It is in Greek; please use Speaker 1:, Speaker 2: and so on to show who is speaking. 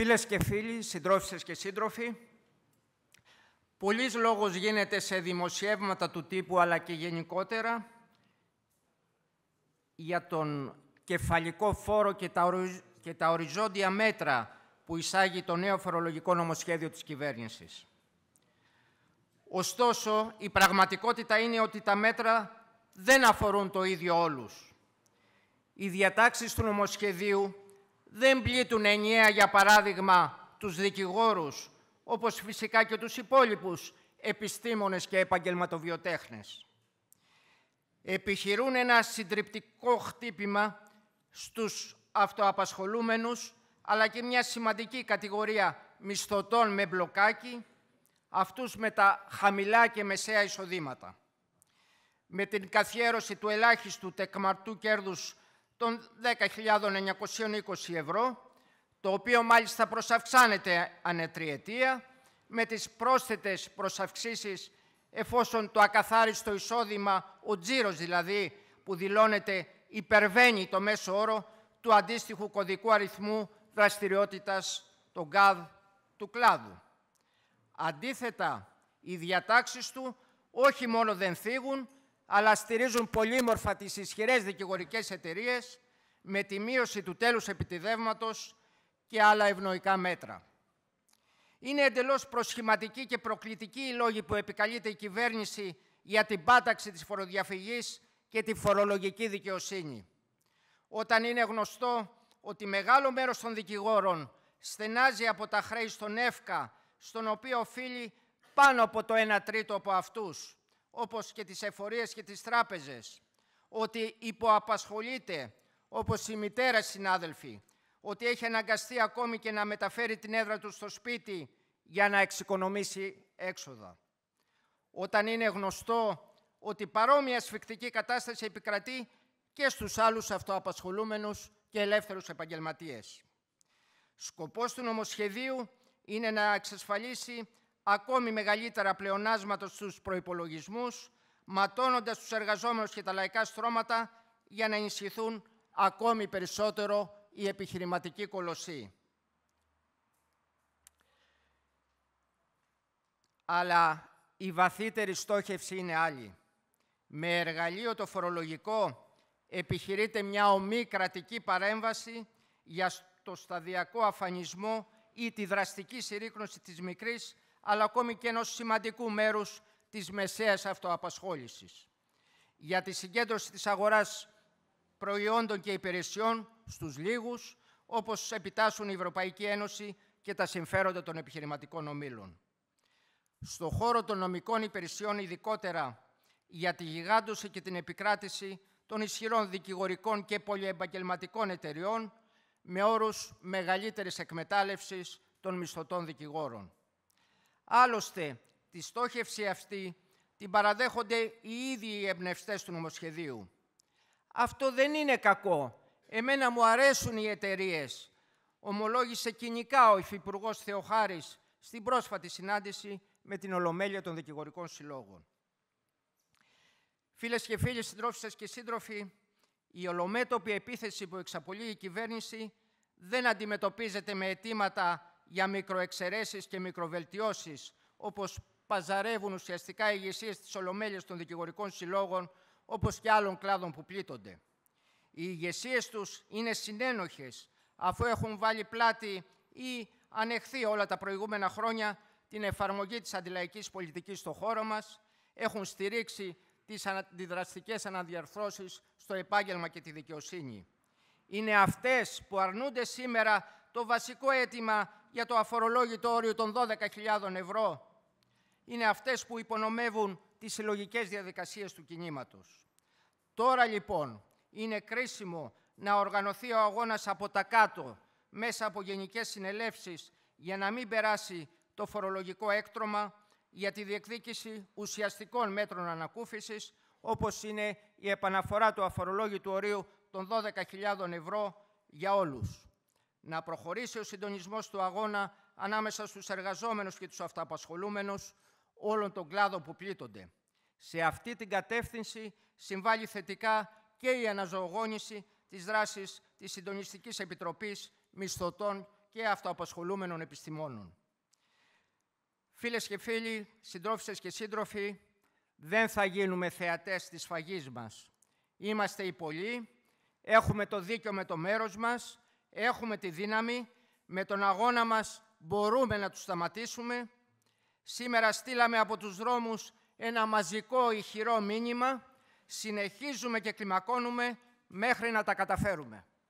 Speaker 1: Φίλες και φίλοι, συντρόφισσες και σύντροφοι, πολλής λόγος γίνεται σε δημοσιεύματα του τύπου αλλά και γενικότερα για τον κεφαλικό φόρο και τα, και τα οριζόντια μέτρα που εισάγει το νέο φορολογικό νομοσχέδιο της κυβέρνησης. Ωστόσο, η πραγματικότητα είναι ότι τα μέτρα δεν αφορούν το ίδιο όλους. Οι διατάξεις του νομοσχεδίου δεν πλήττουν ενιαία, για παράδειγμα, τους δικηγόρους, όπως φυσικά και τους υπόλοιπους επιστήμονες και επαγγελματοβιοτέχνες. Επιχειρούν ένα συντριπτικό χτύπημα στους αυτοαπασχολούμενους, αλλά και μια σημαντική κατηγορία μισθωτών με μπλοκάκι, αυτούς με τα χαμηλά και μεσαία εισοδήματα. Με την καθιέρωση του ελάχιστου τεκμαρτού κέρδους των 10.920 ευρώ, το οποίο μάλιστα προσαυξάνεται ανετριετία, με τις πρόσθετες προσαυξήσεις εφόσον το ακαθάριστο εισόδημα, ο τζίρος δηλαδή, που δηλώνεται υπερβαίνει το μέσο όρο του αντίστοιχου κωδικού αριθμού δραστηριότητας των ΚΑΔ του κλάδου. Αντίθετα, οι διατάξεις του όχι μόνο δεν θίγουν, αλλά στηρίζουν πολύμορφα τις ισχυρές δικηγορικές εταιρείες με τη μείωση του τέλους επιτιδεύματος και άλλα ευνοϊκά μέτρα. Είναι εντελώς προσχηματική και προκλητική η λόγη που επικαλείται η κυβέρνηση για την πάταξη της φοροδιαφυγής και τη φορολογική δικαιοσύνη. Όταν είναι γνωστό ότι μεγάλο μέρος των δικηγόρων στενάζει από τα χρέη στον ΕΦΚΑ, στον οποίο οφείλει πάνω από το 1 τρίτο από αυτούς, όπως και τις εφορίες και τις τράπεζες, ότι υποαπασχολείται, όπως η μητέρα συνάδελφοι, ότι έχει αναγκαστεί ακόμη και να μεταφέρει την έδρα του στο σπίτι για να εξοικονομήσει έξοδα. Όταν είναι γνωστό ότι παρόμοια ασφικτική κατάσταση επικρατεί και στους άλλους αυτοαπασχολούμενους και ελεύθερους επαγγελματίες. Σκοπός του νομοσχεδίου είναι να εξασφαλίσει ακόμη μεγαλύτερα πλεονάσματος στους προϋπολογισμούς, ματώνοντας τους εργαζόμενους και τα λαϊκά στρώματα για να ενισχυθούν ακόμη περισσότερο οι επιχειρηματικοί κολοσσοί. Αλλά η βαθύτερη στόχευση είναι άλλη. Με εργαλείο το φορολογικό επιχειρείται μια ομή κρατική παρέμβαση για το σταδιακό αφανισμό ή τη δραστική συρρήκνωση της μικρής αλλά ακόμη και ενός σημαντικού μέρους της μεσαίας αυτοαπασχόλησης. Για τη συγκέντρωση της αγοράς προϊόντων και υπηρεσιών στους λίγους, όπως επιτάσσουν η Ευρωπαϊκή Ένωση και τα συμφέροντα των επιχειρηματικών ομίλων. Στο χώρο των νομικών υπηρεσιών ειδικότερα για τη γιγάντωση και την επικράτηση των ισχυρών δικηγορικών και πολυεπαγγελματικών εταιριών με όρους μεγαλύτερης εκμετάλλευσης των μισθωτών δικηγόρων. Άλλωστε, τη στόχευση αυτή την παραδέχονται οι ίδιοι οι εμπνευστές του νομοσχεδίου. Αυτό δεν είναι κακό. Εμένα μου αρέσουν οι εταιρείες. Ομολόγησε κοινικά ο Υφυπουργός Θεοχάρης στην πρόσφατη συνάντηση με την Ολομέλεια των Δικηγορικών Συλλόγων. Φίλες και φίλοι, συντρόφισσες και σύντροφοι, η ολομέτωπη επίθεση που εξαπολύει η κυβέρνηση δεν αντιμετωπίζεται με αιτήματα για μικροεξαιρέσεις και μικροβελτιώσεις, όπως παζαρεύουν ουσιαστικά οι ηγεσίες της Ολομέλειας των Δικηγορικών Συλλόγων, όπως και άλλων κλάδων που πλήττονται. Οι ηγεσίες τους είναι συνένοχες, αφού έχουν βάλει πλάτη ή ανεχθεί όλα τα προηγούμενα χρόνια την εφαρμογή της αντιλαϊκής πολιτικής στο χώρο μας, έχουν στηρίξει τις αντιδραστικές αναδιαρθρώσεις στο επάγγελμα και τη δικαιοσύνη. Είναι αυτές που αρνούνται σήμερα το βασικό αίτημα για το αφορολόγητο όριο των 12.000 ευρώ είναι αυτές που υπονομεύουν τις συλλογικές διαδικασίες του κινήματος. Τώρα λοιπόν είναι κρίσιμο να οργανωθεί ο αγώνας από τα κάτω μέσα από γενικές συνελεύσεις για να μην περάσει το φορολογικό έκτρωμα για τη διεκδίκηση ουσιαστικών μέτρων ανακούφισης όπως είναι η επαναφορά του αφορολόγητου ορίου των 12.000 ευρώ για όλους να προχωρήσει ο συντονισμός του αγώνα ανάμεσα στους εργαζόμενους και τους αυταπασχολούμενους όλων των κλάδων που πλήττονται. Σε αυτή την κατεύθυνση συμβάλλει θετικά και η αναζωογόνηση της δράσης της Συντονιστικής Επιτροπής Μισθωτών και Αυτοαπασχολούμενων Επιστημόνων. Φίλες και φίλοι, συντρόφισσες και σύντροφοι, δεν θα γίνουμε θεατές της φαγής μας. Είμαστε οι πολλοί, έχουμε το δίκιο με το μέρος μας έχουμε τη δύναμη, με τον αγώνα μας μπορούμε να τους σταματήσουμε. Σήμερα στείλαμε από τους δρόμους ένα μαζικό ηχηρό μήνυμα. Συνεχίζουμε και κλιμακώνουμε μέχρι να τα καταφέρουμε.